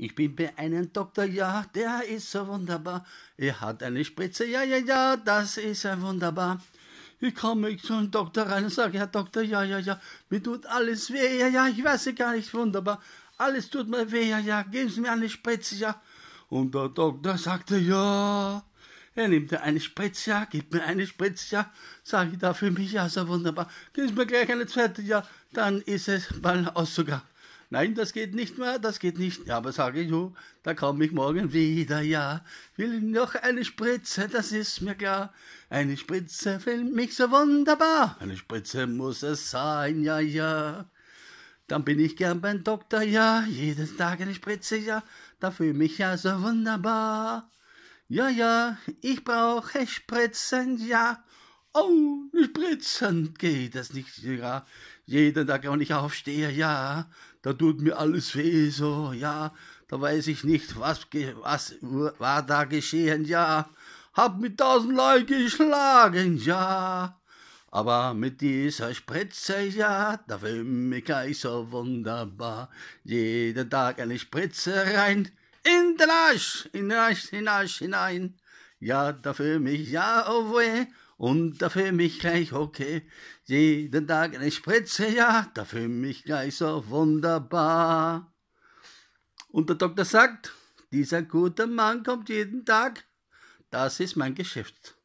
Ich bin bei einem Doktor, ja, der ist so wunderbar. Er hat eine Spritze, ja, ja, ja, das ist ja wunderbar. Ich komme zum Doktor rein und sage, Herr Doktor, ja, ja, ja, mir tut alles weh, ja, ja, ich weiß ja gar nicht, wunderbar. Alles tut mir weh, ja, ja, geben Sie mir eine Spritze, ja. Und der Doktor sagte, ja. Er nimmt eine Spritze, ja, gibt mir eine Spritze, ja, sage ich da für mich, ja, so wunderbar. Gib mir gleich eine zweite, ja, dann ist es mal aus sogar. Nein, das geht nicht mehr, das geht nicht. Ja, aber sage ich, da komme ich morgen wieder, ja. Will noch eine Spritze, das ist mir klar. Eine Spritze filmt mich so wunderbar. Eine Spritze muss es sein, ja, ja. Dann bin ich gern beim Doktor, ja. Jeden Tag eine Spritze, ja. Da fühle mich ja so wunderbar. Ja, ja, ich brauche Spritzen, ja. Au, spritzen geht das nicht, ja. Jeden Tag, wenn ich aufstehe, ja, da tut mir alles weh, so, ja, da weiß ich nicht, was, was war da geschehen, ja. Hab mit tausend Leuten geschlagen, ja. Aber mit dieser Spritze, ja, da fühle mich gleich so wunderbar. Jeden Tag eine Spritze rein, in den Arsch, in den Arsch, in den Arsch hinein. Ja, da fühle mich, ja, oh weh und da dafür mich gleich okay. Jeden Tag eine Spritze, ja, da dafür mich gleich so wunderbar. Und der Doktor sagt, dieser gute Mann kommt jeden Tag. Das ist mein Geschäft.